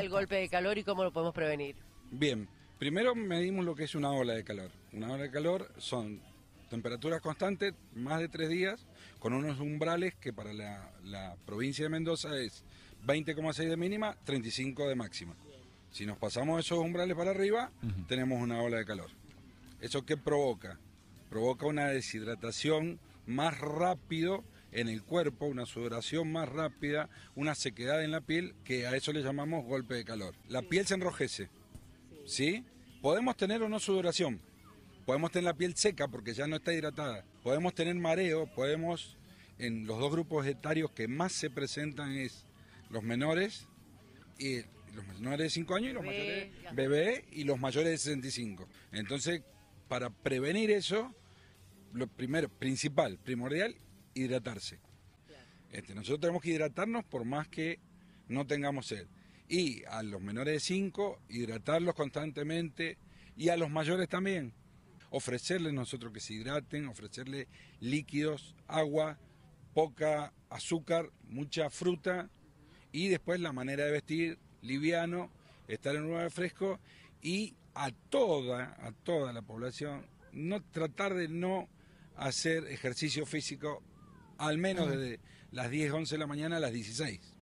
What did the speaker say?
el golpe de calor y cómo lo podemos prevenir? Bien, primero medimos lo que es una ola de calor. Una ola de calor son temperaturas constantes, más de tres días, con unos umbrales que para la, provincia de Mendoza es 20,6 de mínima, 35 de máxima. Si nos pasamos esos umbrales para arriba, tenemos una ola de calor. ¿Eso qué provoca? Provoca una deshidratación más rápido en el cuerpo, una sudoración más rápida, una sequedad en la piel, que a eso le llamamos golpe de calor. La piel se enrojece, sí. Podemos tener o no sudoración, podemos tener la piel seca porque ya no está hidratada, podemos tener mareo, podemos, en los dos grupos etarios que más se presentan es los menores, y los menores de 5 años y los bebé, y los mayores de 65. Entonces, para prevenir eso, lo primero, principal, primordial, hidratarse. Este, nosotros tenemos que hidratarnos por más que no tengamos sed. Y a los menores de 5, hidratarlos constantemente y a los mayores también. Ofrecerles nosotros que se hidraten, ofrecerles líquidos, agua, poca azúcar, mucha fruta y después la manera de vestir liviano, estar en un lugar fresco y a toda, a toda la población no tratar de no hacer ejercicio físico al menos desde las 10, 11 de la mañana a las 16.